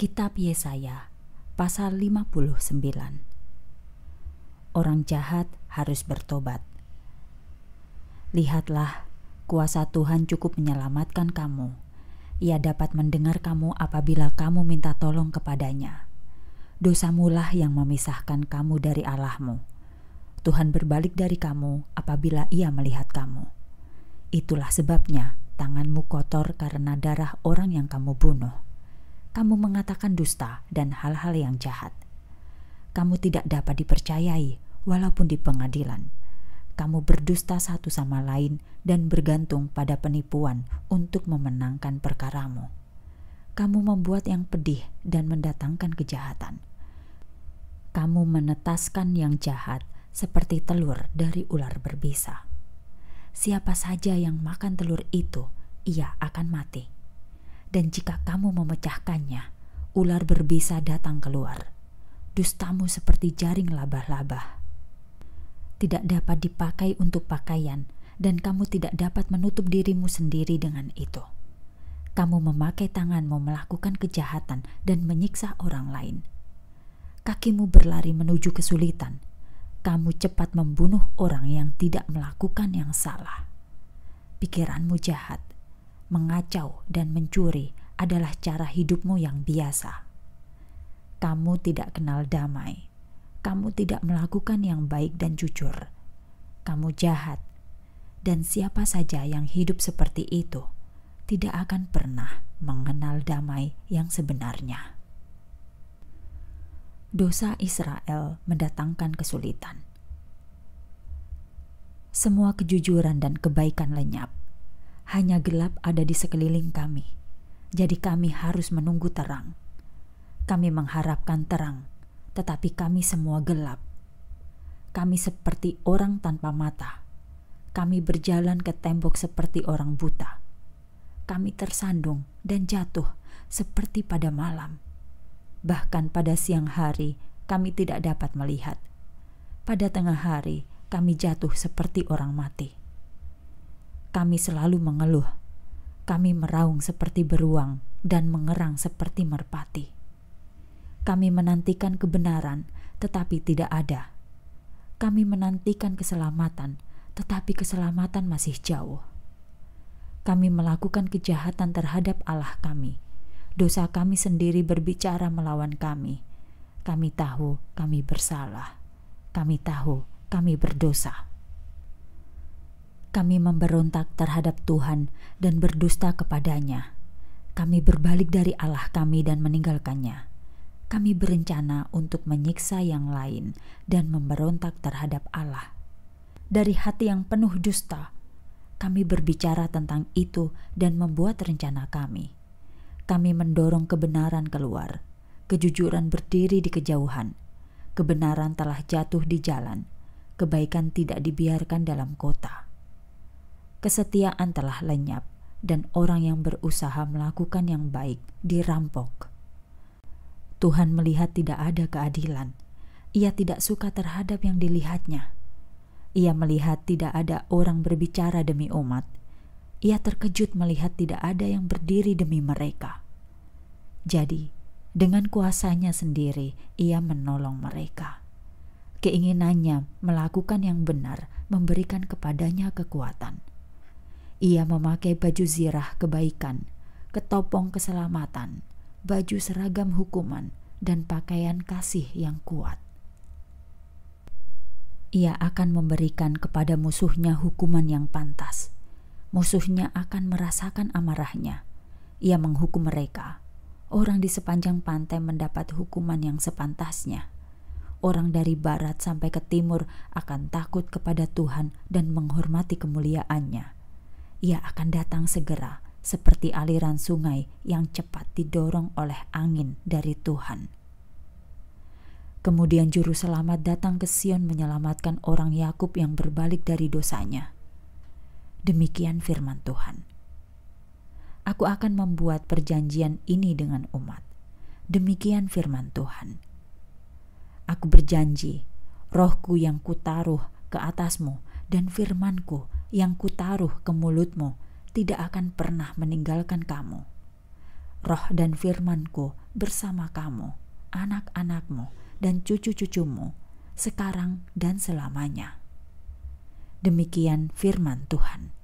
Kitab Yesaya pasal 59 Orang jahat harus bertobat. Lihatlah, kuasa Tuhan cukup menyelamatkan kamu. Ia dapat mendengar kamu apabila kamu minta tolong kepadanya. Dosamulah yang memisahkan kamu dari Allahmu. Tuhan berbalik dari kamu apabila ia melihat kamu. Itulah sebabnya tanganmu kotor karena darah orang yang kamu bunuh kamu mengatakan dusta dan hal-hal yang jahat. Kamu tidak dapat dipercayai, walaupun di pengadilan. Kamu berdusta satu sama lain dan bergantung pada penipuan untuk memenangkan perkaramu. Kamu membuat yang pedih dan mendatangkan kejahatan. Kamu menetaskan yang jahat seperti telur dari ular berbisa. Siapa saja yang makan telur itu, ia akan mati dan jika kamu memecahkannya, ular berbisa datang keluar. Dustamu seperti jaring labah-labah. Tidak dapat dipakai untuk pakaian, dan kamu tidak dapat menutup dirimu sendiri dengan itu. Kamu memakai tanganmu melakukan kejahatan dan menyiksa orang lain. Kakimu berlari menuju kesulitan. Kamu cepat membunuh orang yang tidak melakukan yang salah. Pikiranmu jahat, mengacau, dan mencuri adalah cara hidupmu yang biasa. Kamu tidak kenal damai. Kamu tidak melakukan yang baik dan jujur. Kamu jahat, dan siapa saja yang hidup seperti itu tidak akan pernah mengenal damai yang sebenarnya. Dosa Israel mendatangkan kesulitan. Semua kejujuran dan kebaikan lenyap hanya gelap ada di sekeliling kami. Jadi kami harus menunggu terang. Kami mengharapkan terang, tetapi kami semua gelap. Kami seperti orang tanpa mata. Kami berjalan ke tembok seperti orang buta. Kami tersandung dan jatuh seperti pada malam. Bahkan pada siang hari, kami tidak dapat melihat. Pada tengah hari, kami jatuh seperti orang mati kami selalu mengeluh. Kami meraung seperti beruang dan mengerang seperti merpati. Kami menantikan kebenaran, tetapi tidak ada. Kami menantikan keselamatan, tetapi keselamatan masih jauh. Kami melakukan kejahatan terhadap Allah kami. Dosa kami sendiri berbicara melawan kami. Kami tahu kami bersalah. Kami tahu kami berdosa. Kami memberontak terhadap Tuhan dan berdusta kepadanya. Kami berbalik dari Allah kami dan meninggalkannya. Kami berencana untuk menyiksa yang lain dan memberontak terhadap Allah. Dari hati yang penuh dusta, kami berbicara tentang itu dan membuat rencana kami. Kami mendorong kebenaran keluar, kejujuran berdiri di kejauhan, kebenaran telah jatuh di jalan, kebaikan tidak dibiarkan dalam kota kesetiaan telah lenyap, dan orang yang berusaha melakukan yang baik dirampok. Tuhan melihat tidak ada keadilan. Ia tidak suka terhadap yang dilihatnya. Ia melihat tidak ada orang berbicara demi umat. Ia terkejut melihat tidak ada yang berdiri demi mereka. Jadi, dengan kuasanya sendiri, ia menolong mereka. Keinginannya melakukan yang benar memberikan kepadanya kekuatan. Ia memakai baju zirah kebaikan, ketopong keselamatan, baju seragam hukuman, dan pakaian kasih yang kuat. Ia akan memberikan kepada musuhnya hukuman yang pantas. Musuhnya akan merasakan amarahnya. Ia menghukum mereka. Orang di sepanjang pantai mendapat hukuman yang sepantasnya orang dari barat sampai ke timur akan takut kepada Tuhan dan menghormati kemuliaannya ia akan datang segera, seperti aliran sungai yang cepat didorong oleh angin dari Tuhan. Kemudian juru selamat datang ke Sion menyelamatkan orang Yakub yang berbalik dari dosanya. Demikian firman Tuhan. Aku akan membuat perjanjian ini dengan umat. Demikian firman Tuhan. Aku berjanji, rohku yang kutaruh ke atasmu dan firmanku yang kutaruh ke mulutmu tidak akan pernah meninggalkan kamu. Roh dan firmanku bersama kamu, anak-anakmu, dan cucu-cucumu, sekarang dan selamanya. Demikian firman Tuhan.